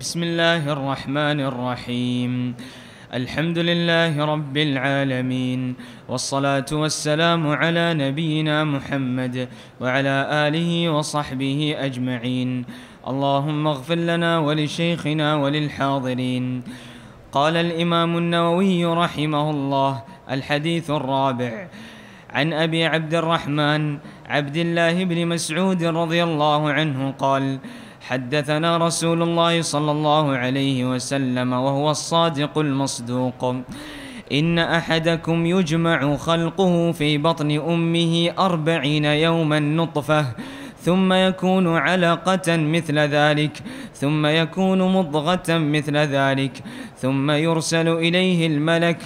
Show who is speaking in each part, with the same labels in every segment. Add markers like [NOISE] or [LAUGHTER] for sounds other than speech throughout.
Speaker 1: بسم الله الرحمن الرحيم الحمد لله رب العالمين والصلاة والسلام على نبينا محمد وعلى آله وصحبه أجمعين اللهم اغفر لنا ولشيخنا وللحاضرين قال الإمام النووي رحمه الله الحديث الرابع عن أبي عبد الرحمن عبد الله بن مسعود رضي الله عنه قال حدثنا رسول الله صلى الله عليه وسلم وهو الصادق المصدوق إن أحدكم يجمع خلقه في بطن أمه أربعين يوما نطفة ثم يكون علقة مثل ذلك ثم يكون مضغة مثل ذلك ثم يرسل إليه الملك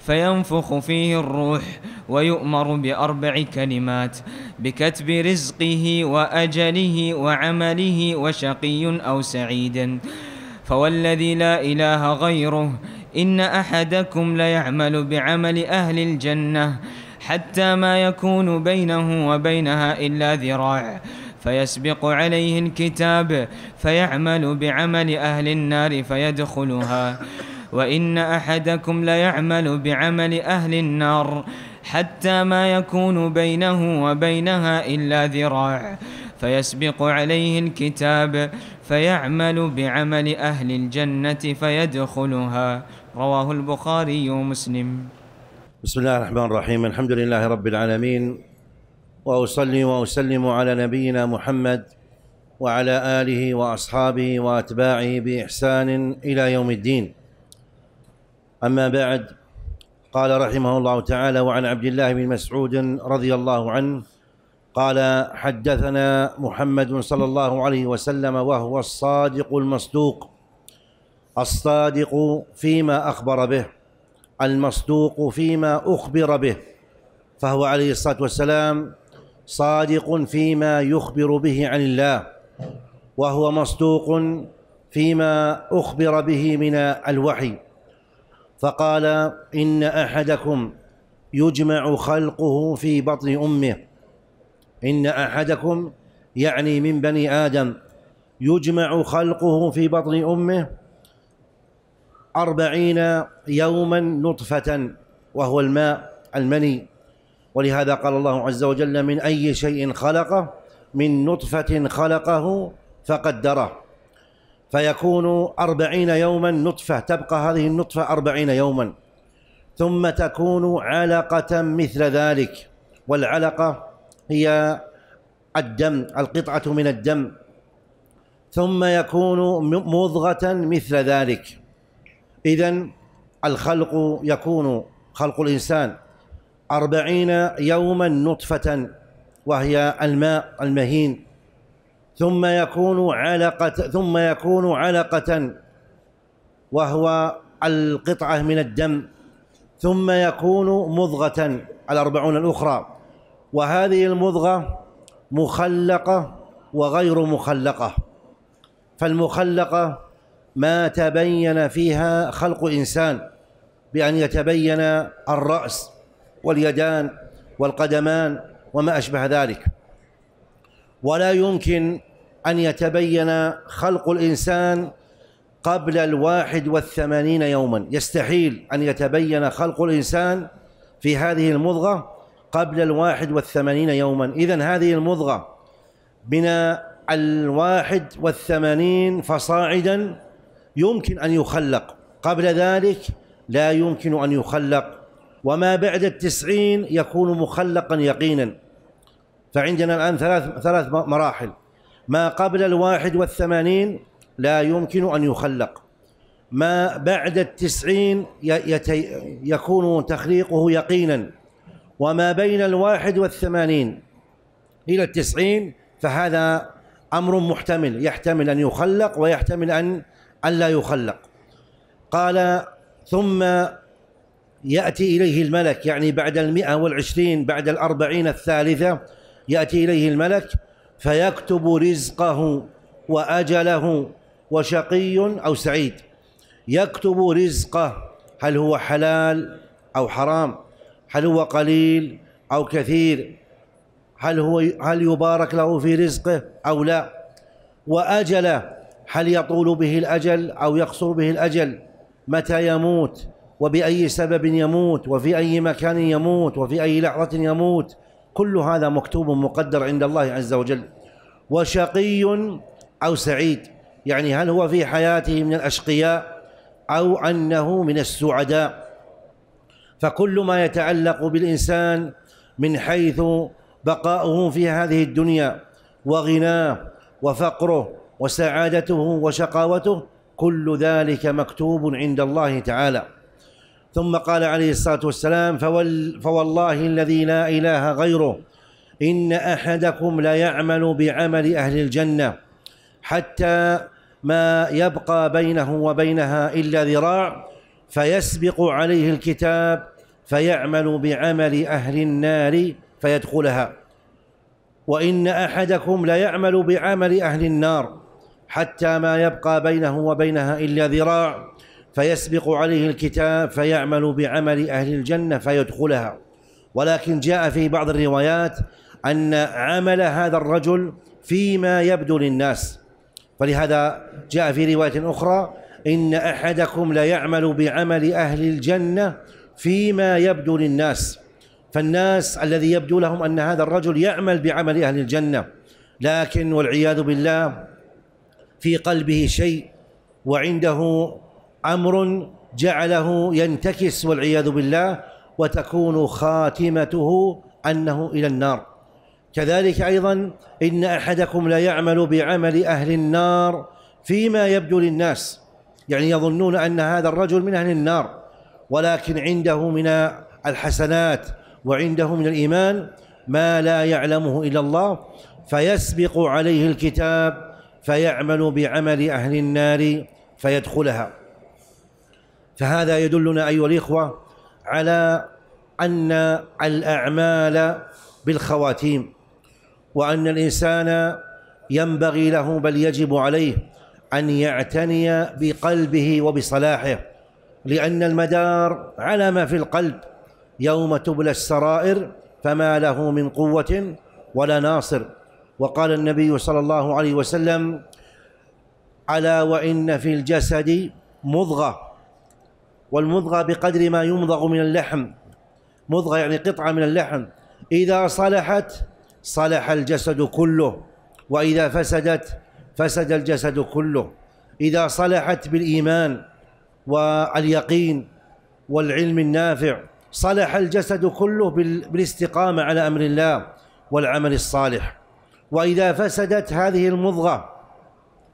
Speaker 1: فينفخ فيه الروح ويؤمر بأربع كلمات بكتب رزقه واجله وعمله وشقي او سعيد فوالذي لا اله غيره ان احدكم ليعمل بعمل اهل الجنه حتى ما يكون بينه وبينها الا ذراع فيسبق عليه الكتاب فيعمل بعمل اهل النار فيدخلها وان احدكم ليعمل بعمل اهل النار حتى ما يكون بينه وبينها إلا ذراع فيسبق عليه الكتاب فيعمل بعمل أهل الجنة فيدخلها
Speaker 2: رواه البخاري ومسلم بسم الله الرحمن الرحيم الحمد لله رب العالمين وأصلي وأسلم على نبينا محمد وعلى آله وأصحابه وأتباعه بإحسان إلى يوم الدين أما بعد قال رحمه الله تعالى وعن عبد الله بن مسعود رضي الله عنه قال حدثنا محمد صلى الله عليه وسلم وهو الصادق المصدوق الصادق فيما اخبر به المصدوق فيما اخبر به فهو عليه الصلاه والسلام صادق فيما يخبر به عن الله وهو مصدوق فيما اخبر به من الوحي فقال إن أحدكم يجمع خلقه في بطن أمه إن أحدكم يعني من بني آدم يجمع خلقه في بطن أمه أربعين يوما نطفة وهو الماء المني ولهذا قال الله عز وجل من أي شيء خلقه من نطفة خلقه فقدره فيكون أربعين يوما نطفة تبقى هذه النطفة أربعين يوما ثم تكون علقة مثل ذلك والعلقة هي الدم القطعة من الدم ثم يكون مضغة مثل ذلك إذا الخلق يكون خلق الإنسان أربعين يوما نطفة وهي الماء المهين ثم يكون علقة ثم يكون علقة وهو القطعة من الدم ثم يكون مضغة الأربعون الأخرى وهذه المضغة مخلقة وغير مخلقة فالمخلقة ما تبين فيها خلق إنسان بأن يتبين الرأس واليدان والقدمان وما أشبه ذلك ولا يمكن أن يتبين خلق الإنسان قبل الواحد والثمانين يوما يستحيل أن يتبين خلق الإنسان في هذه المضغة قبل الواحد والثمانين يوما إذا هذه المضغة من الواحد والثمانين فصاعدا يمكن أن يخلق قبل ذلك لا يمكن أن يخلق وما بعد التسعين يكون مخلقا يقينا فعندنا الآن ثلاث ثلاث مراحل ما قبل الواحد والثمانين لا يمكن أن يخلق ما بعد التسعين يكون تخليقه يقينا وما بين الواحد والثمانين إلى التسعين فهذا أمر محتمل يحتمل أن يخلق ويحتمل أن ألا لا يخلق قال ثم يأتي إليه الملك يعني بعد المئة والعشرين بعد الأربعين الثالثة ياتي اليه الملك فيكتب رزقه واجله وشقي او سعيد يكتب رزقه هل هو حلال او حرام هل هو قليل او كثير هل هو هل يبارك له في رزقه او لا واجله هل يطول به الاجل او يقصر به الاجل متى يموت وباي سبب يموت وفي اي مكان يموت وفي اي لحظه يموت كل هذا مكتوب مقدر عند الله عز وجل وشقي أو سعيد يعني هل هو في حياته من الأشقياء أو أنه من السعداء فكل ما يتعلق بالإنسان من حيث بقاؤه في هذه الدنيا وغناه وفقره وسعادته وشقاوته كل ذلك مكتوب عند الله تعالى ثم قال عليه الصلاة والسلام فول فوالله الذي لا إله غيره إن أحدكم ليعمل بعمل أهل الجنة حتى ما يبقى بينه وبينها إلا ذراع فيسبق عليه الكتاب فيعمل بعمل أهل النار فيدخلها وإن أحدكم ليعمل بعمل أهل النار حتى ما يبقى بينه وبينها إلا ذراع فيسبق عليه الكتاب فيعمل بعمل أهل الجنة فيدخلها ولكن جاء في بعض الروايات أن عمل هذا الرجل فيما يبدو للناس فلهذا جاء في رواية أخرى إن أحدكم ليعمل بعمل أهل الجنة فيما يبدو للناس فالناس الذي يبدو لهم أن هذا الرجل يعمل بعمل أهل الجنة لكن والعياذ بالله في قلبه شيء وعنده امر جعله ينتكس والعياذ بالله وتكون خاتمته انه الى النار كذلك ايضا ان احدكم لا يعمل بعمل اهل النار فيما يبدو للناس يعني يظنون ان هذا الرجل من اهل النار ولكن عنده من الحسنات وعنده من الايمان ما لا يعلمه الا الله فيسبق عليه الكتاب فيعمل بعمل اهل النار فيدخلها فهذا يدلنا أيها الإخوة على أن الأعمال بالخواتيم وأن الإنسان ينبغي له بل يجب عليه أن يعتني بقلبه وبصلاحه لأن المدار على ما في القلب يوم تبلى السرائر فما له من قوة ولا ناصر وقال النبي صلى الله عليه وسلم ألا وإن في الجسد مضغة والمضغة بقدر ما يمضغ من اللحم مضغة يعني قطعة من اللحم إذا صلحت صلح الجسد كله وإذا فسدت فسد الجسد كله إذا صلحت بالإيمان واليقين والعلم النافع صلح الجسد كله بالاستقامة على أمر الله والعمل الصالح وإذا فسدت هذه المضغة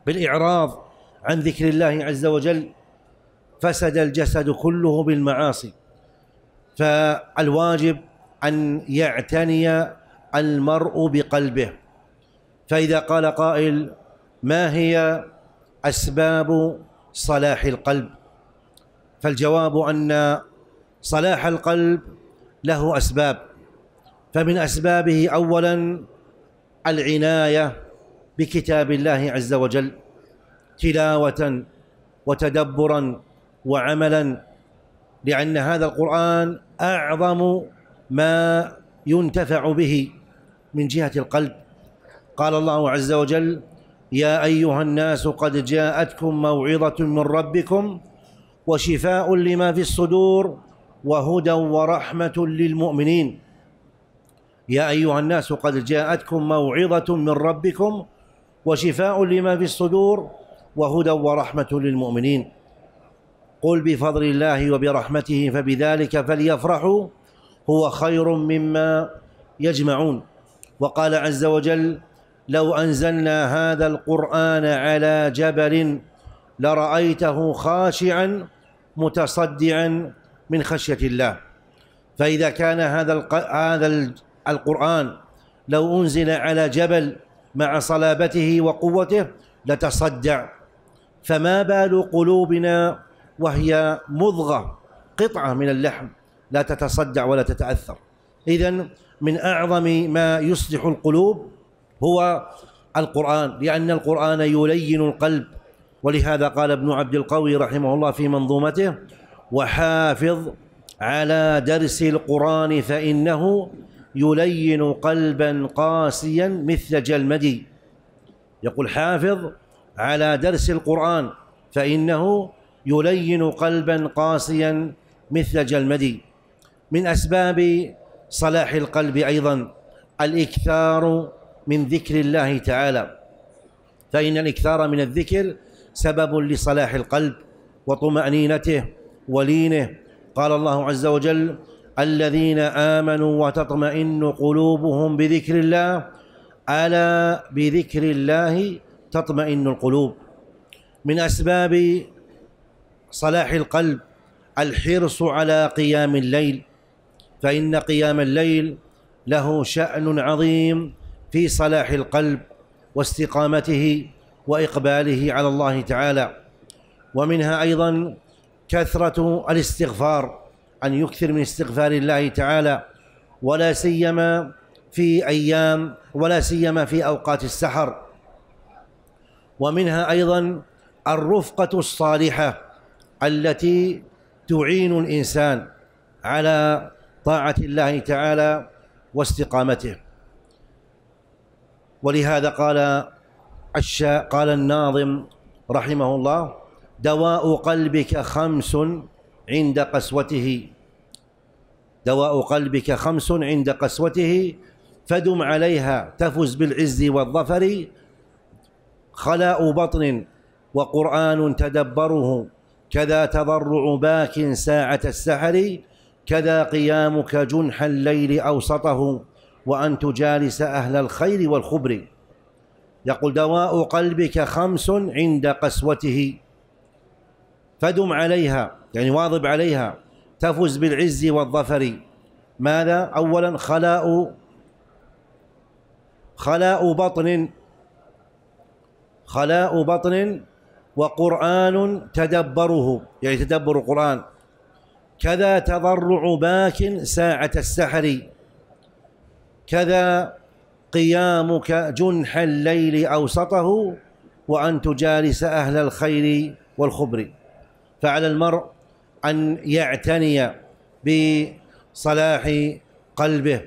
Speaker 2: بالإعراض عن ذكر الله عز وجل فسد الجسد كله بالمعاصي فالواجب أن يعتني المرء بقلبه فإذا قال قائل ما هي أسباب صلاح القلب فالجواب أن صلاح القلب له أسباب فمن أسبابه أولا العناية بكتاب الله عز وجل تلاوة وتدبرا وعملا لأن هذا القرآن أعظم ما ينتفع به من جهة القلب قال الله عز وجل يا أيها الناس قد جاءتكم موعظة من ربكم وشفاء لما في الصدور وهدى ورحمة للمؤمنين يا أيها الناس قد جاءتكم موعظة من ربكم وشفاء لما في الصدور وهدى ورحمة للمؤمنين قل بفضل الله وبرحمته فبذلك فليفرحوا هو خير مما يجمعون وقال عز وجل لو انزلنا هذا القران على جبل لرايته خاشعا متصدعا من خشيه الله فاذا كان هذا هذا القران لو انزل على جبل مع صلابته وقوته لتصدع فما بال قلوبنا وهي مضغة قطعة من اللحم لا تتصدع ولا تتأثر إذا من أعظم ما يصلح القلوب هو القرآن لأن القرآن يلين القلب ولهذا قال ابن عبد القوي رحمه الله في منظومته وحافظ على درس القرآن فإنه يلين قلبا قاسيا مثل جلمدي يقول حافظ على درس القرآن فإنه يلين قلبا قاسيا مثل جلمدي من اسباب صلاح القلب ايضا الاكثار من ذكر الله تعالى فان الاكثار من الذكر سبب لصلاح القلب وطمانينته ولينه قال الله عز وجل الذين امنوا وتطمئن قلوبهم بذكر الله الا بذكر الله تطمئن القلوب من اسباب صلاح القلب الحرص على قيام الليل فإن قيام الليل له شأن عظيم في صلاح القلب واستقامته وإقباله على الله تعالى ومنها أيضا كثرة الاستغفار أن يكثر من استغفار الله تعالى ولا سيما في أيام ولا سيما في أوقات السحر ومنها أيضا الرفقة الصالحة التي تعين الانسان على طاعه الله تعالى واستقامته ولهذا قال الشاء قال الناظم رحمه الله دواء قلبك خمس عند قسوته دواء قلبك خمس عند قسوته فدم عليها تفز بالعز والظفر خلاء بطن وقران تدبره كذا تضرع باك ساعة السحر كذا قيامك جنح الليل أوسطه وأن تجالس أهل الخير والخبر يقول دواء قلبك خمس عند قسوته فدم عليها يعني واظب عليها تفز بالعز والظفر ماذا اولا خلاء خلاء بطن خلاء بطن وقرآن تدبره يعني تدبر القرآن كذا تضرع باك ساعة السحر كذا قيامك جنح الليل أوسطه وأن تجالس أهل الخير والخبر فعلى المرء أن يعتني بصلاح قلبه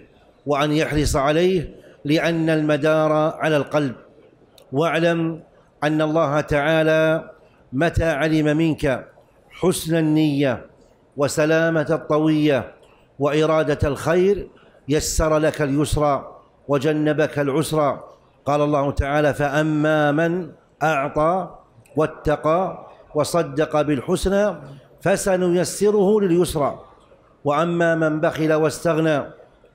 Speaker 2: وأن يحرص عليه لأن المدار على القلب واعلم أن الله تعالى متى علم منك حسن النية وسلامة الطوية وإرادة الخير يسر لك اليسرى وجنبك العسرى قال الله تعالى فأما من أعطى واتقى وصدق بالحسنى فسنيسره لليسرى وأما من بخل واستغنى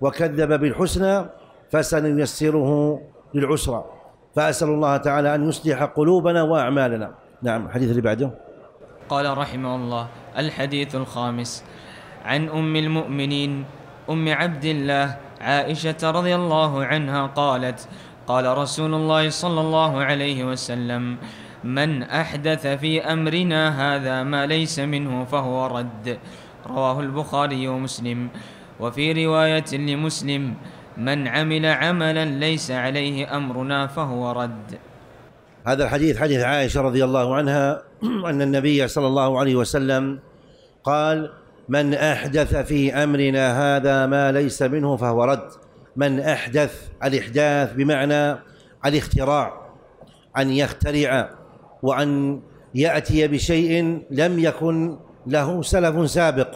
Speaker 2: وكذب بالحسنى فسنيسره للعسرى فأسأل الله تعالى أن يصلح قلوبنا وأعمالنا نعم الحديث اللي بعده
Speaker 1: قال رحمه الله الحديث الخامس عن أم المؤمنين أم عبد الله عائشة رضي الله عنها قالت قال رسول الله صلى الله عليه وسلم من أحدث في أمرنا هذا ما ليس منه فهو رد رواه البخاري ومسلم وفي رواية لمسلم
Speaker 2: من عمل عملا ليس عليه امرنا فهو رد هذا الحديث حديث عائشه رضي الله عنها [CLEARS THROAT] ان النبي صلى الله عليه وسلم قال من احدث في امرنا هذا ما ليس منه فهو رد من احدث الاحداث بمعنى الاختراع ان يخترع وان ياتي بشيء لم يكن له سلف سابق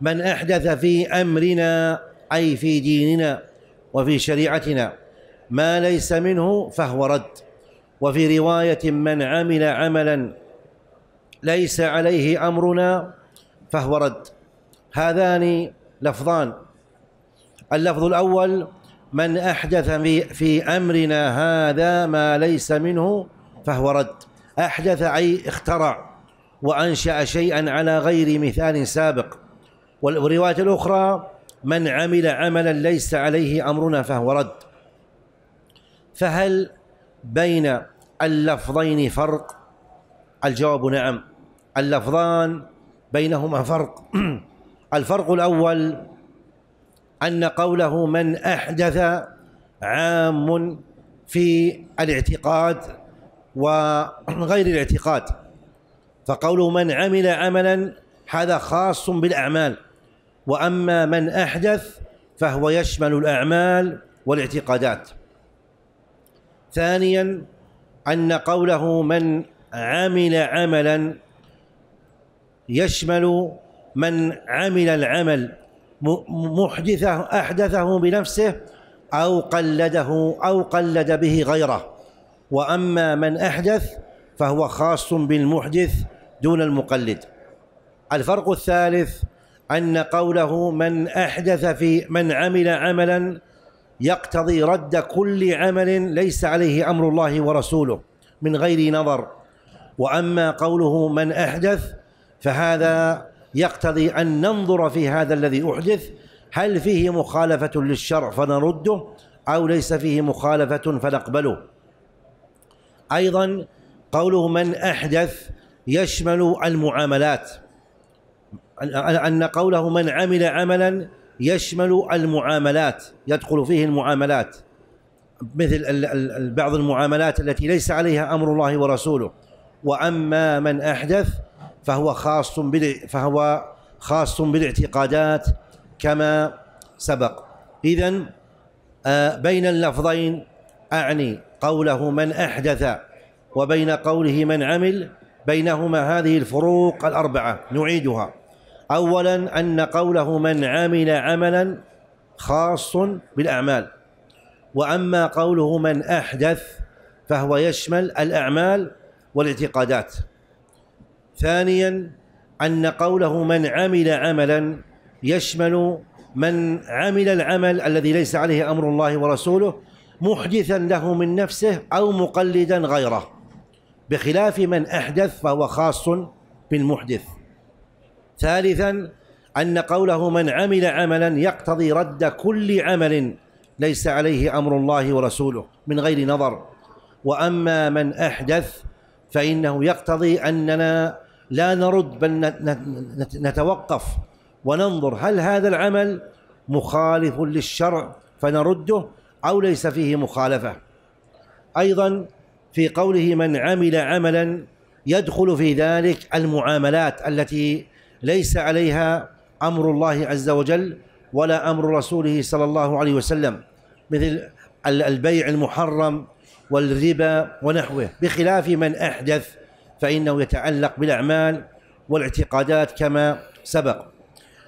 Speaker 2: من احدث في امرنا أي في ديننا وفي شريعتنا ما ليس منه فهو رد وفي رواية من عمل عملا ليس عليه أمرنا فهو رد هذان لفظان اللفظ الأول من أحدث في, في أمرنا هذا ما ليس منه فهو رد أحدث أي اخترع وأنشأ شيئا على غير مثال سابق والرواية الأخرى من عمل عملا ليس عليه امرنا فهو رد فهل بين اللفظين فرق الجواب نعم اللفظان بينهما فرق [CLEARS THROAT] الفرق الاول ان قوله من احدث عام في الاعتقاد وغير الاعتقاد فقوله من عمل عملا هذا خاص بالاعمال واما من احدث فهو يشمل الاعمال والاعتقادات ثانيا ان قوله من عمل عملا يشمل من عمل العمل محدثه احدثه بنفسه او قلده او قلد به غيره واما من احدث فهو خاص بالمحدث دون المقلد الفرق الثالث ان قوله من احدث في من عمل عملا يقتضي رد كل عمل ليس عليه امر الله ورسوله من غير نظر واما قوله من احدث فهذا يقتضي ان ننظر في هذا الذي احدث هل فيه مخالفه للشرع فنرده او ليس فيه مخالفه فنقبله ايضا قوله من احدث يشمل المعاملات أن قوله من عمل عملا يشمل المعاملات يدخل فيه المعاملات مثل بعض المعاملات التي ليس عليها أمر الله ورسوله وأما من أحدث فهو خاص فهو خاص بالاعتقادات كما سبق إذا آه، بين اللفظين أعني قوله من أحدث وبين قوله من عمل بينهما هذه الفروق الأربعة نعيدها أولا أن قوله من عمل عملا خاص بالأعمال وأما قوله من أحدث فهو يشمل الأعمال والاعتقادات ثانيا أن قوله من عمل عملا يشمل من عمل العمل الذي ليس عليه أمر الله ورسوله محدثا له من نفسه أو مقلدا غيره بخلاف من أحدث فهو خاص بالمحدث ثالثا أن قوله من عمل عملا يقتضي رد كل عمل ليس عليه أمر الله ورسوله من غير نظر وأما من أحدث فإنه يقتضي أننا لا نرد بل نتوقف وننظر هل هذا العمل مخالف للشرع فنرده أو ليس فيه مخالفة أيضا في قوله من عمل عملا يدخل في ذلك المعاملات التي ليس عليها امر الله عز وجل ولا امر رسوله صلى الله عليه وسلم مثل البيع المحرم والربا ونحوه بخلاف من احدث فانه يتعلق بالاعمال والاعتقادات كما سبق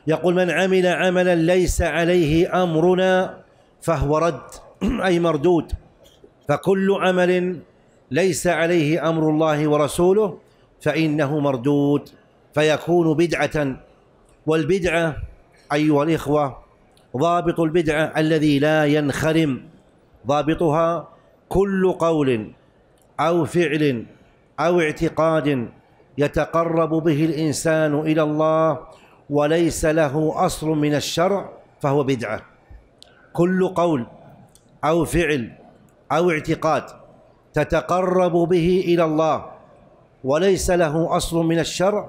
Speaker 2: يقول من عمل عملا ليس عليه امرنا فهو رد [CLEARS THROAT] اي مردود فكل عمل ليس عليه امر الله ورسوله فانه مردود فيكون بدعة والبدعة أيها الإخوة ضابط البدعة الذي لا ينخرم ضابطها كل قول أو فعل أو اعتقاد يتقرب به الإنسان إلى الله وليس له أصل من الشرع فهو بدعة كل قول أو فعل أو اعتقاد تتقرب به إلى الله وليس له أصل من الشرع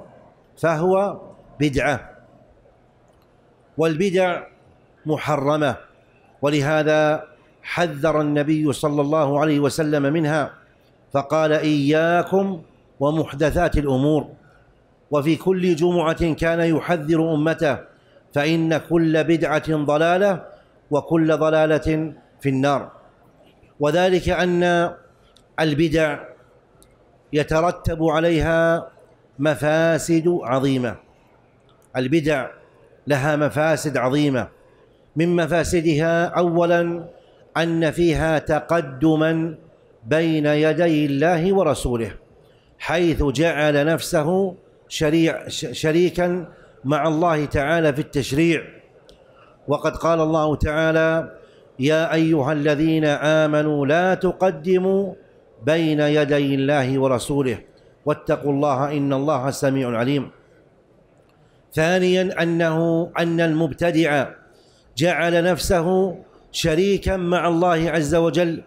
Speaker 2: فهو بدعة والبدع محرمة ولهذا حذر النبي صلى الله عليه وسلم منها فقال إياكم ومحدثات الأمور وفي كل جمعة كان يحذر أمته فإن كل بدعة ضلالة وكل ضلالة في النار وذلك أن البدع يترتب عليها مفاسد عظيمه البدع لها مفاسد عظيمه من مفاسدها اولا ان فيها تقدما بين يدي الله ورسوله حيث جعل نفسه شريع شريكا مع الله تعالى في التشريع وقد قال الله تعالى يا ايها الذين امنوا لا تقدموا بين يدي الله ورسوله واتقوا الله إن الله سميع عليم ثانيا أنه أن المبتدع جعل نفسه شريكا مع الله عز وجل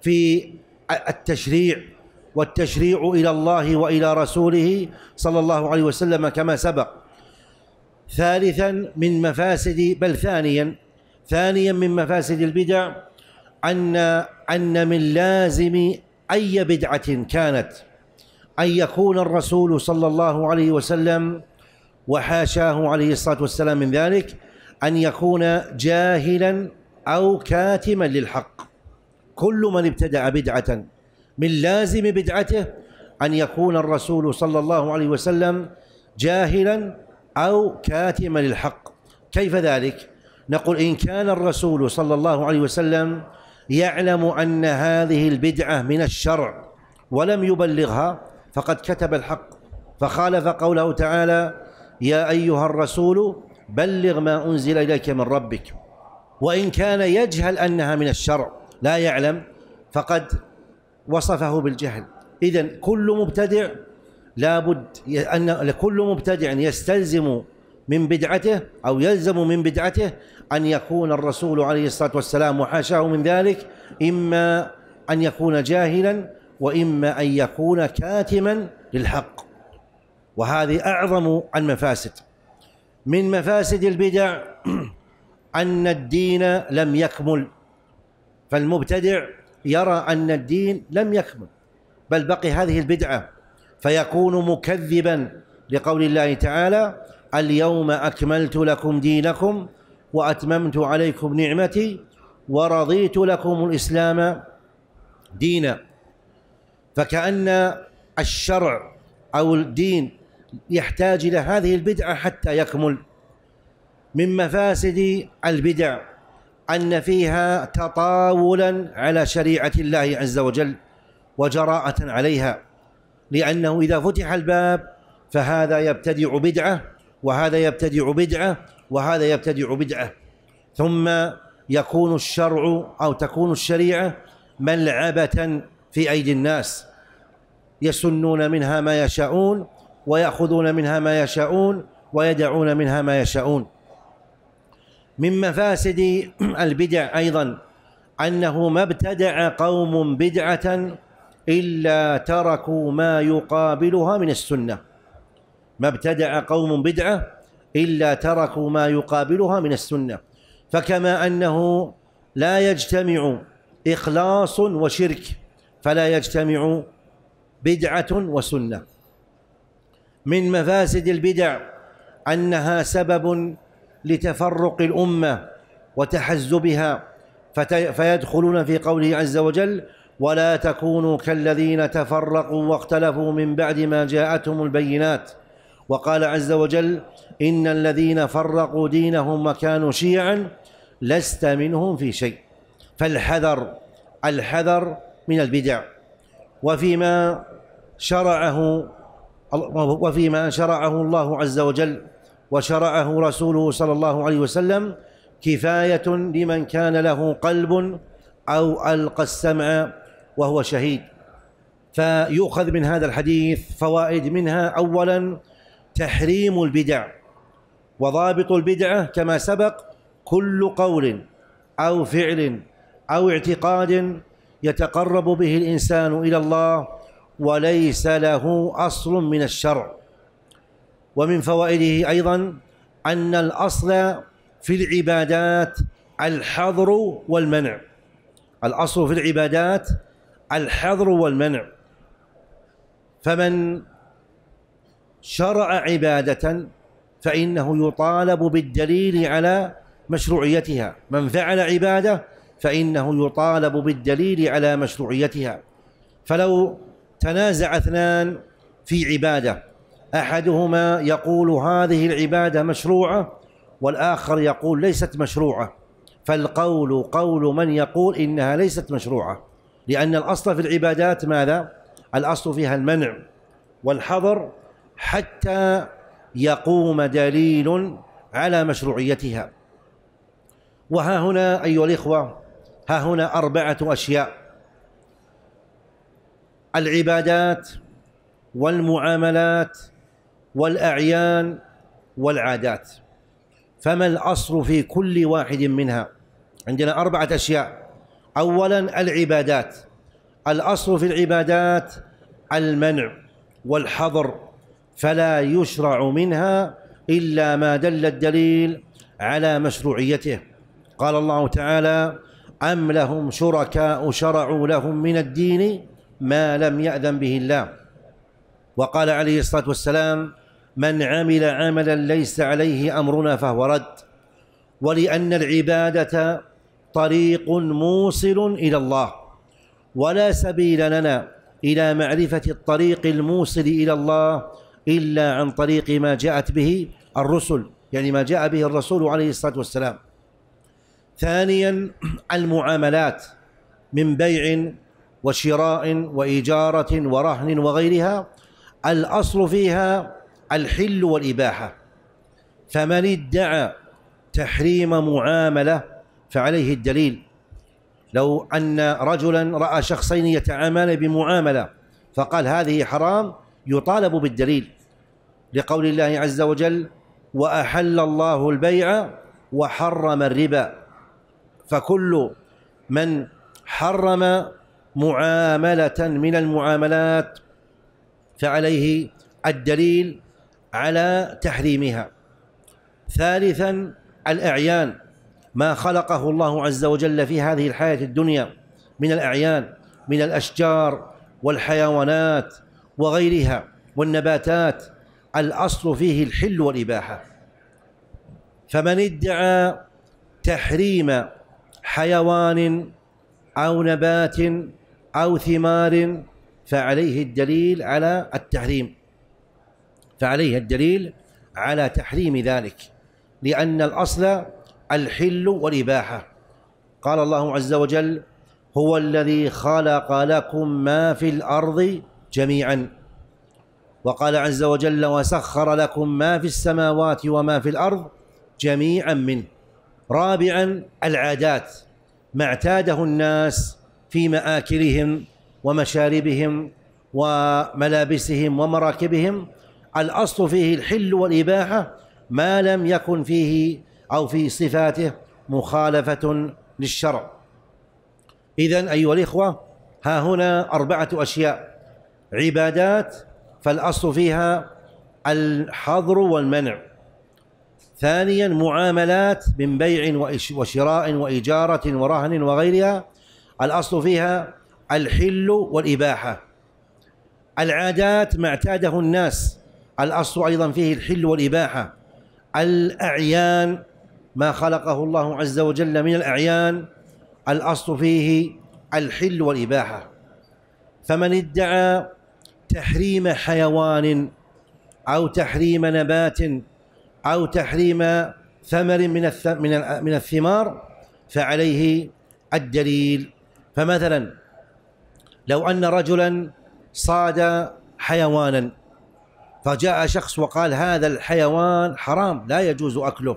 Speaker 2: في التشريع والتشريع إلى الله وإلى رسوله صلى الله عليه وسلم كما سبق ثالثا من مفاسد بل ثانيا ثانيا من مفاسد البدع أن أن من لازم أي بدعة كانت أن يكون الرسول صلى الله عليه وسلم وحاشاه عليه الصلاة والسلام من ذلك أن يكون جاهلا أو كاتما للحق كل من ابتدع بدعة من لازم بدعته أن يكون الرسول صلى الله عليه وسلم جاهلا أو كاتما للحق كيف ذلك؟ نقول إن كان الرسول صلى الله عليه وسلم يعلم أن هذه البدعة من الشرع ولم يبلغها فقد كتب الحق فخالف قوله تعالى يا أيها الرسول بلغ ما أنزل إليك من ربك وإن كان يجهل أنها من الشرع لا يعلم فقد وصفه بالجهل إذا كل مبتدع لابد أن لكل مبتدع يستلزم من بدعته أو يلزم من بدعته أن يكون الرسول عليه الصلاة والسلام وحاشاه من ذلك إما أن يكون جاهلا وإما أن يكون كاتما للحق وهذه أعظم المفاسد من مفاسد البدع [CLEARS THROAT] أن الدين لم يكمل فالمبتدع يرى أن الدين لم يكمل بل بقي هذه البدعة فيكون مكذبا لقول الله تعالى اليوم أكملت لكم دينكم وأتممت عليكم نعمتي ورضيت لكم الإسلام دينا فكأن الشرع أو الدين يحتاج إلى هذه البدعة حتى يكمل من مفاسد البدع أن فيها تطاولا على شريعة الله عز وجل وجراءة عليها لأنه إذا فتح الباب فهذا يبتدع بدعة وهذا يبتدع بدعة وهذا يبتدع بدعة ثم يكون الشرع أو تكون الشريعة ملعبة في أيدي الناس يسنون منها ما يشاءون ويأخذون منها ما يشاءون ويدعون منها ما يشاءون من مفاسد البدع أيضا أنه ما ابتدع قوم بدعة إلا تركوا ما يقابلها من السنة ما ابتدع قوم بدعة إلا تركوا ما يقابلها من السنة فكما أنه لا يجتمع إخلاص وشرك فلا يجتمع بدعة وسنة من مفاسد البدع أنها سبب لتفرق الأمة وتحزبها فيدخلون في قوله عز وجل ولا تكونوا كالذين تفرقوا واختلفوا من بعد ما جاءتهم البينات وقال عز وجل إن الذين فرقوا دينهم وكانوا شيعا لست منهم في شيء فالحذر الحذر من البدع وفيما شرعه وفيما شرعه الله عز وجل وشرعه رسوله صلى الله عليه وسلم كفاية لمن كان له قلب أو ألقى السمع وهو شهيد فيؤخذ من هذا الحديث فوائد منها أولا تحريم البدع وضابط البدعة كما سبق كل قول أو فعل أو اعتقاد يتقرب به الإنسان إلى الله وليس له أصل من الشرع ومن فوائده أيضا أن الأصل في العبادات الحظر والمنع الأصل في العبادات الحظر والمنع فمن شرع عبادة فإنه يطالب بالدليل على مشروعيتها من فعل عبادة فإنه يطالب بالدليل على مشروعيتها فلو تنازع اثنان في عبادة أحدهما يقول هذه العبادة مشروعة والآخر يقول ليست مشروعة فالقول قول من يقول إنها ليست مشروعة لأن الأصل في العبادات ماذا؟ الأصل فيها المنع والحظر حتى يقوم دليل على مشروعيتها وها هنا أيها الإخوة ها هنا أربعة أشياء العبادات والمعاملات والأعيان والعادات فما الأصل في كل واحد منها عندنا أربعة أشياء أولا العبادات الأصل في العبادات المنع والحظر فلا يشرع منها إلا ما دل الدليل على مشروعيته قال الله تعالى أم لهم شركاء شرعوا لهم من الدين ما لم يأذن به الله وقال عليه الصلاة والسلام من عمل عملا ليس عليه أمرنا فهو رد ولأن العبادة طريق موصل إلى الله ولا سبيل لنا إلى معرفة الطريق الموصل إلى الله إلا عن طريق ما جاءت به الرسل يعني ما جاء به الرسول عليه الصلاة والسلام ثانيا المعاملات من بيع وشراء وإجارة ورهن وغيرها الأصل فيها الحل والإباحة فمن ادعى تحريم معاملة فعليه الدليل لو أن رجلا رأى شخصين يتعاملان بمعاملة فقال هذه حرام يطالب بالدليل لقول الله عز وجل وأحل الله البيع وحرم الربا فكل من حرم معاملة من المعاملات فعليه الدليل على تحريمها ثالثا الأعيان ما خلقه الله عز وجل في هذه الحياة الدنيا من الأعيان من الأشجار والحيوانات وغيرها والنباتات الأصل فيه الحل والإباحة فمن ادعى تحريم حيوان أو نبات أو ثمار فعليه الدليل على التحريم فعليه الدليل على تحريم ذلك لأن الأصل الحل والإباحة قال الله عز وجل هو الذي خلق لكم ما في الأرض جميعا وقال عز وجل وسخر لكم ما في السماوات وما في الأرض جميعا منه رابعا العادات ما اعتاده الناس في مآكلهم ومشاربهم وملابسهم ومراكبهم الأصل فيه الحل والإباحة ما لم يكن فيه أو في صفاته مخالفة للشرع إذا أيها الإخوة ها هنا أربعة أشياء عبادات فالأصل فيها الحظر والمنع ثانيا معاملات من بيع وشراء وإجارة ورهن وغيرها الأصل فيها الحل والإباحة العادات ما اعتاده الناس الأصل أيضا فيه الحل والإباحة الأعيان ما خلقه الله عز وجل من الأعيان الأصل فيه الحل والإباحة فمن ادعى تحريم حيوان أو تحريم نبات أو تحريم ثمر من من من الثمار فعليه الدليل فمثلا لو أن رجلا صاد حيوانا فجاء شخص وقال هذا الحيوان حرام لا يجوز أكله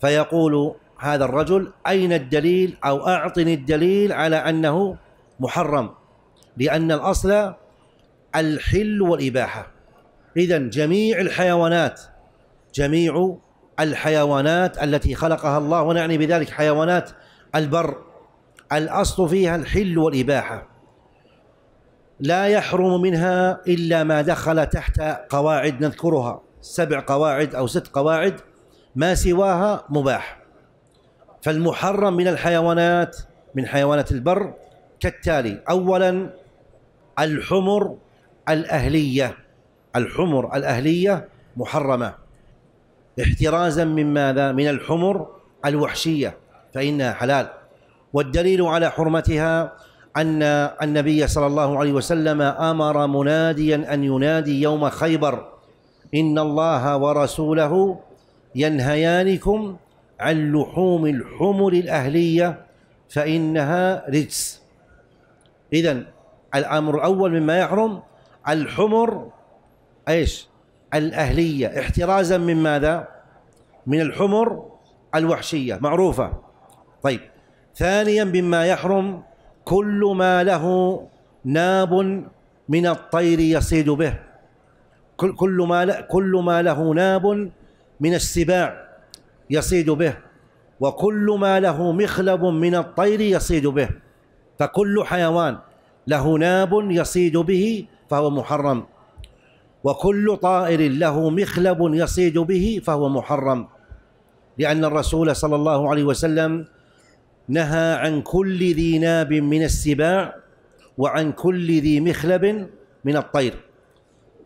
Speaker 2: فيقول هذا الرجل أين الدليل أو أعطني الدليل على أنه محرم لأن الأصل الحل والإباحة إذا جميع الحيوانات جميع الحيوانات التي خلقها الله ونعني بذلك حيوانات البر الأصل فيها الحل والإباحة لا يحرم منها إلا ما دخل تحت قواعد نذكرها سبع قواعد أو ست قواعد ما سواها مباح فالمحرم من الحيوانات من حيوانات البر كالتالي أولا الحمر الأهلية الحمر الأهلية محرمة احترازا من ماذا؟ من الحمر الوحشية فإنها حلال والدليل على حرمتها أن النبي صلى الله عليه وسلم أمر مناديا أن ينادي يوم خيبر إن الله ورسوله ينهيانكم عن لحوم الحمر الأهلية فإنها رجس إذا الأمر الأول مما يحرم الحمر ايش؟ الأهلية احترازا من ماذا؟ من الحمر الوحشية معروفة طيب ثانيا مما يحرم كل ما له ناب من الطير يصيد به كل كل ما كل ما له ناب من السباع يصيد به وكل ما له مخلب من الطير يصيد به فكل حيوان له ناب يصيد به فهو محرم وكل طائر له مخلب يصيد به فهو محرم لأن الرسول صلى الله عليه وسلم نهى عن كل ذي ناب من السباع وعن كل ذي مخلب من الطير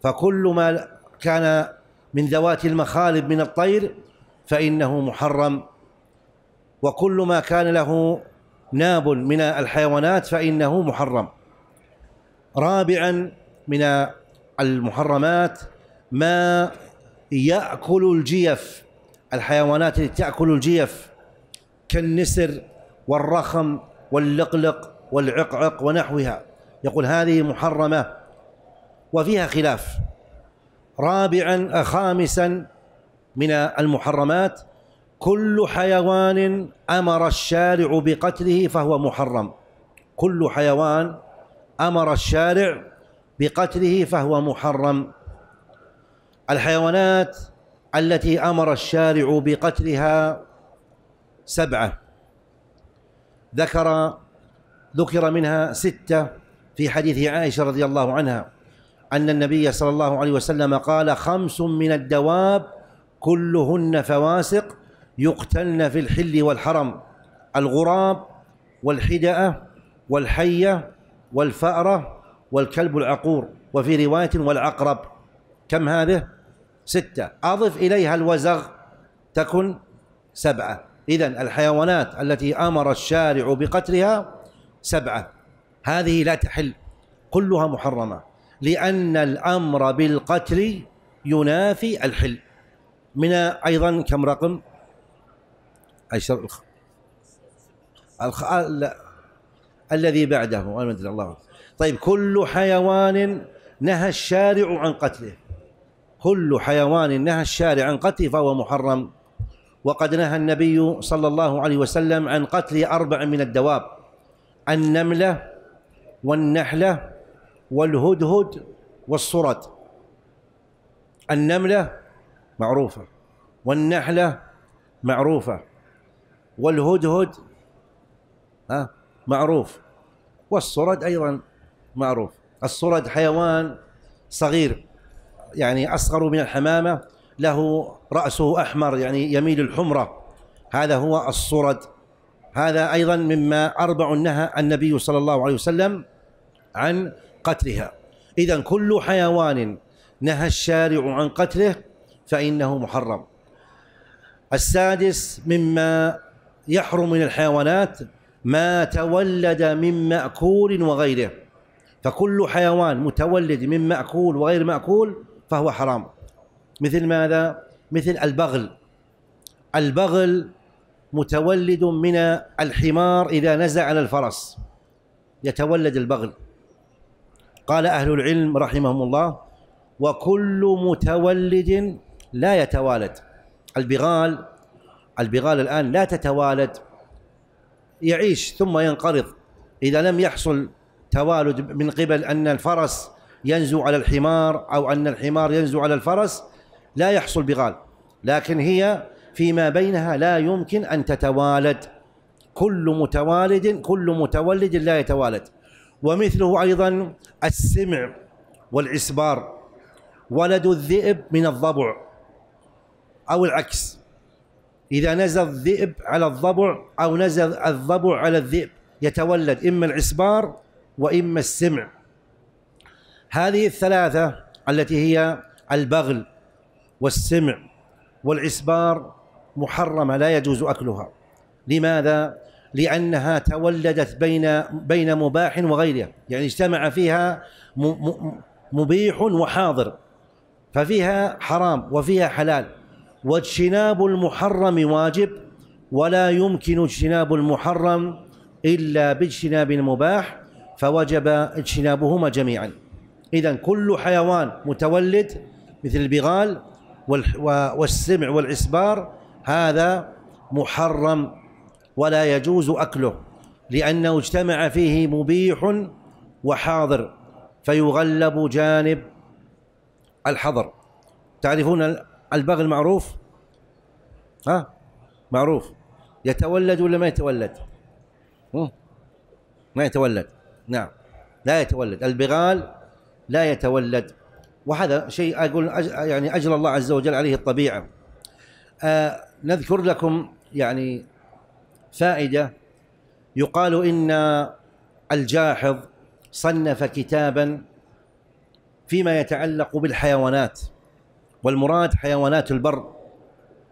Speaker 2: فكل ما كان من ذوات المخالب من الطير فإنه محرم وكل ما كان له ناب من الحيوانات فإنه محرم رابعا من المحرمات ما يأكل الجيف الحيوانات التي تأكل الجيف كالنسر والرخم واللقلق والعقعق ونحوها يقول هذه محرمة وفيها خلاف رابعا خامسا من المحرمات كل حيوان أمر الشارع بقتله فهو محرم كل حيوان أمر الشارع بقتله فهو محرم الحيوانات التي امر الشارع بقتلها سبعه ذكر ذكر منها سته في حديث عائشه رضي الله عنها ان النبي صلى الله عليه وسلم قال خمس من الدواب كلهن فواسق يقتلن في الحل والحرم الغراب والحدأه والحيه والفأره والكلب العقور وفي رواية والعقرب كم هذه ستة أضف إليها الوزغ تكن سبعة إذا الحيوانات التي أمر الشارع بقتلها سبعة هذه لا تحل كلها محرمة لأن الأمر بالقتل ينافي الحل من أيضا كم رقم عشر الخ... الخ... ال... الذي بعده الله طيب كل حيوان نهى الشارع عن قتله كل حيوان نهى الشارع عن قتله فهو محرم وقد نهى النبي صلى الله عليه وسلم عن قتل أربع من الدواب النملة والنحلة والهدهد والصرد النملة معروفة والنحلة معروفة والهدهد معروف والصرد أيضا معروف الصرد حيوان صغير يعني أصغر من الحمامة له رأسه أحمر يعني يميل الحمرة هذا هو الصرد هذا أيضا مما أربع نهى النبي صلى الله عليه وسلم عن قتلها إذا كل حيوان نهى الشارع عن قتله فإنه محرم السادس مما يحرم من الحيوانات ما تولد من مأكول وغيره فكل حيوان متولد من مأكول وغير مأكول فهو حرام مثل ماذا؟ مثل البغل البغل متولد من الحمار إذا نزع على الفرس يتولد البغل قال أهل العلم رحمهم الله وكل متولد لا يتوالد البغال البغال الآن لا تتوالد يعيش ثم ينقرض إذا لم يحصل توالد من قبل أن الفرس ينزو على الحمار أو أن الحمار ينزو على الفرس لا يحصل بغال لكن هي فيما بينها لا يمكن أن تتوالد كل متوالد كل متولد لا يتوالد ومثله أيضا السمع والعسبار ولد الذئب من الضبع أو العكس إذا نزل الذئب على الضبع أو نزل الضبع على الذئب يتولد إما العسبار وإما السمع هذه الثلاثة التي هي البغل والسمع والعسبار محرمة لا يجوز أكلها لماذا؟ لأنها تولدت بين بين مباح وغيره يعني اجتمع فيها مبيح وحاضر ففيها حرام وفيها حلال واجتناب المحرم واجب ولا يمكن اجتناب المحرم إلا باجتناب المباح فوجب اجتنابهما جميعا إذا كل حيوان متولد مثل البغال والسمع والعسبار هذا محرم ولا يجوز أكله لأنه اجتمع فيه مبيح وحاضر فيغلب جانب الحظر تعرفون البغل معروف ها معروف يتولد ولا ما يتولد ما يتولد نعم لا يتولد البغال لا يتولد وهذا شيء أقول يعني أجل الله عز وجل عليه الطبيعة آه نذكر لكم يعني فائدة يقال إن الجاحظ صنف كتابا فيما يتعلق بالحيوانات والمراد حيوانات البر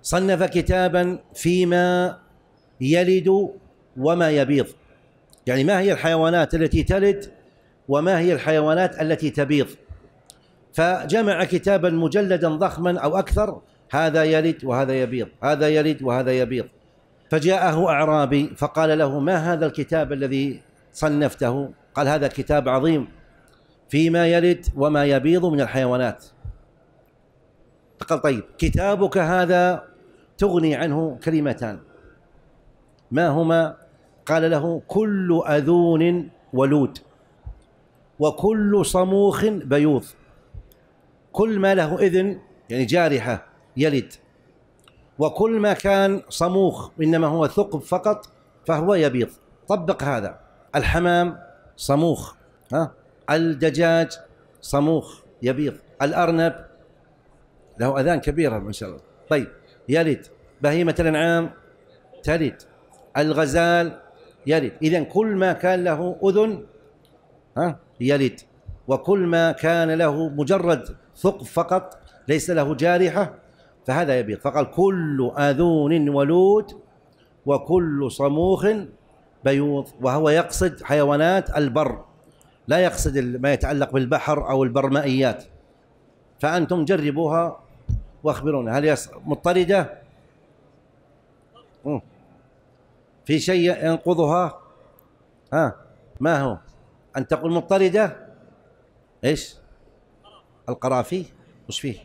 Speaker 2: صنف كتابا فيما يلد وما يبيض يعني ما هي الحيوانات التي تلد وما هي الحيوانات التي تبيض فجمع كتابا مجلدا ضخما أو أكثر هذا يلد وهذا يبيض هذا يلد وهذا يبيض فجاءه أعرابي فقال له ما هذا الكتاب الذي صنفته قال هذا كتاب عظيم فيما يلد وما يبيض من الحيوانات قال طيب كتابك هذا تغني عنه كلمتان ما هما قال له كل أذون ولود وكل صموخ بيوض كل ما له إذن يعني جارحة يلد وكل ما كان صموخ إنما هو ثقب فقط فهو يبيض طبق هذا الحمام صموخ ها الدجاج صموخ يبيض الأرنب له أذان كبيرة ما شاء الله طيب يلد بهيمة الأنعام تلد الغزال يلد إذا كل ما كان له أذن ها يلد وكل ما كان له مجرد ثقب فقط ليس له جارحة فهذا يبيض فقال كل آذون ولود وكل صموخ بيوض وهو يقصد حيوانات البر لا يقصد ما يتعلق بالبحر أو البرمائيات فأنتم جربوها واخبرونا هل مضطردة؟ في شيء ينقضها ها ما هو أن تقول مضطردة إيش القرافي وش فيه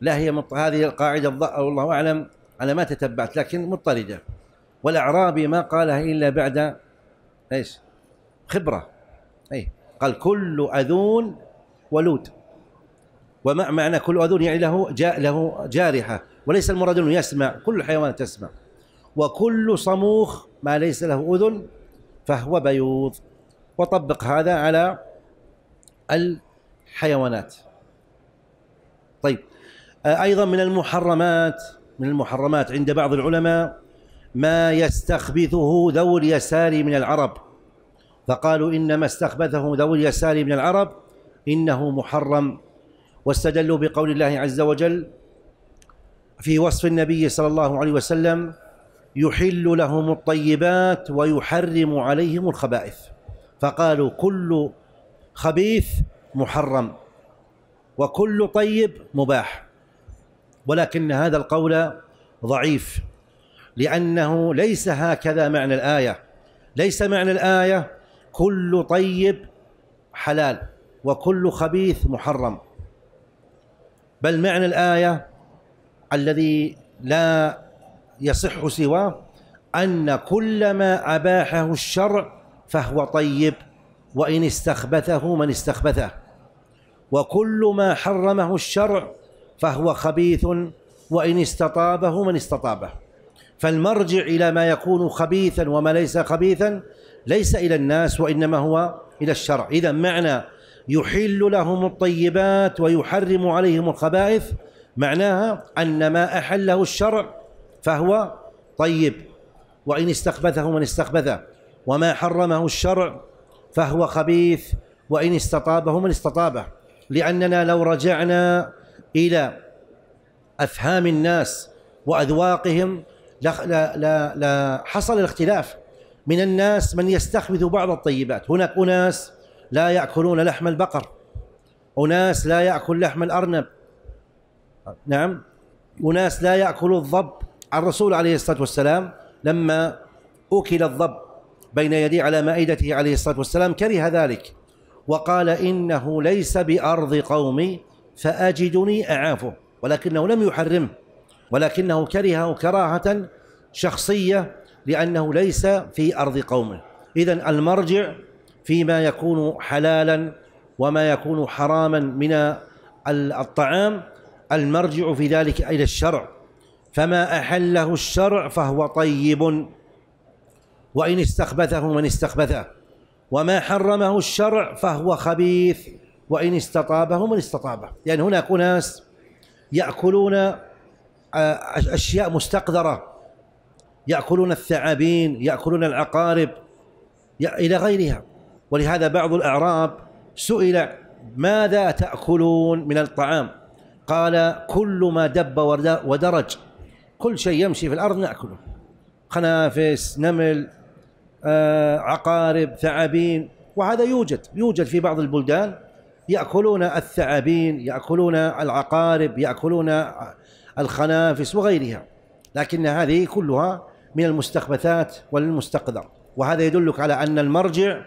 Speaker 2: لا هي مط... هذه القاعدة والله أعلم أنا ما تتبعت لكن مضطردة والأعرابي ما قالها إلا بعد إيش خبرة أي قال كل أذون ولود وما معنى كل أذون يعني له جاء له جارحة وليس المراد أنه يسمع كل حيوان تسمع وكل صموخ ما ليس له أذن فهو بيوض وطبق هذا على الحيوانات طيب آه، أيضا من المحرمات من المحرمات عند بعض العلماء ما يستخبثه ذو اليسار من العرب فقالوا إنما استخبثه ذو اليسار من العرب إنه محرم واستدلوا بقول الله عز وجل في وصف النبي صلى الله عليه وسلم يحل لهم الطيبات ويحرم عليهم الخبائث فقالوا كل خبيث محرم وكل طيب مباح ولكن هذا القول ضعيف لأنه ليس هكذا معنى الآية ليس معنى الآية كل طيب حلال وكل خبيث محرم بل معنى الآية الذي لا يصح سواه أن كل ما أباحه الشرع فهو طيب وإن استخبثه من استخبثه وكل ما حرمه الشرع فهو خبيث وإن استطابه من استطابه فالمرجع إلى ما يكون خبيثا وما ليس خبيثا ليس إلى الناس وإنما هو إلى الشرع إذا معنى يحل لهم الطيبات ويحرم عليهم الخبائث معناها أن ما أحله الشرع فهو طيب وإن استخبثه من استخبثه وما حرمه الشرع فهو خبيث وإن استطابه من استطابه لأننا لو رجعنا إلى أفهام الناس وأذواقهم لا لا لا حصل الاختلاف من الناس من يستخبث بعض الطيبات هناك أناس لا يأكلون لحم البقر أناس لا يأكل لحم الأرنب نعم أناس لا يأكل الضب الرسول عليه الصلاة والسلام لما أكل الضب بين يديه على مائدته عليه الصلاة والسلام كره ذلك وقال إنه ليس بأرض قومي فأجدني أعافه ولكنه لم يحرمه ولكنه كرهه كراهة شخصية لأنه ليس في أرض قومه إذا المرجع فيما يكون حلالا وما يكون حراما من الطعام المرجع في ذلك إلى الشرع فما أحله الشرع فهو طيب وإن استخبثه من استخبثه وما حرمه الشرع فهو خبيث وإن استطابه من استطابه يعني هناك أناس يأكلون آه، أشياء مستقذرة يأكلون الثعابين يأكلون العقارب إلى غيرها ولهذا بعض الأعراب سئل ماذا تأكلون من الطعام قال كل ما دب ودرج كل شيء يمشي في الأرض نأكله خنافس نمل آه، عقارب ثعابين وهذا يوجد يوجد في بعض البلدان يأكلون الثعابين يأكلون العقارب يأكلون الخنافس وغيرها لكن هذه كلها من المستخبثات والمستقدر وهذا يدلك على أن المرجع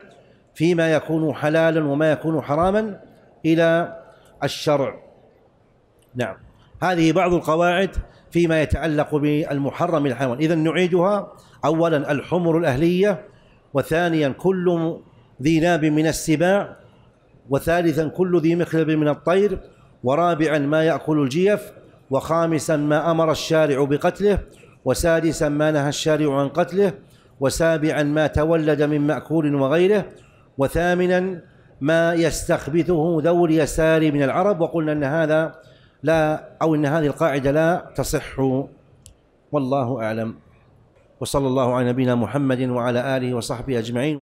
Speaker 2: فيما يكون حلالا وما يكون حراما إلى الشرع نعم هذه بعض القواعد فيما يتعلق بالمحرم الحيوان إذا نعيدها أولا الحمر الأهلية وثانيا كل ذي ناب من السباع وثالثا كل ذي مخلب من الطير ورابعا ما يأكل الجيف وخامسا ما أمر الشارع بقتله وسادسا ما نهى الشارع عن قتله وسابعا ما تولد من مأكول وغيره وثامنا ما يستخبثه ذو اليسار من العرب وقلنا أن هذا لا أو أن هذه القاعدة لا تصح والله أعلم وصلى الله على نبينا محمد وعلى آله وصحبه أجمعين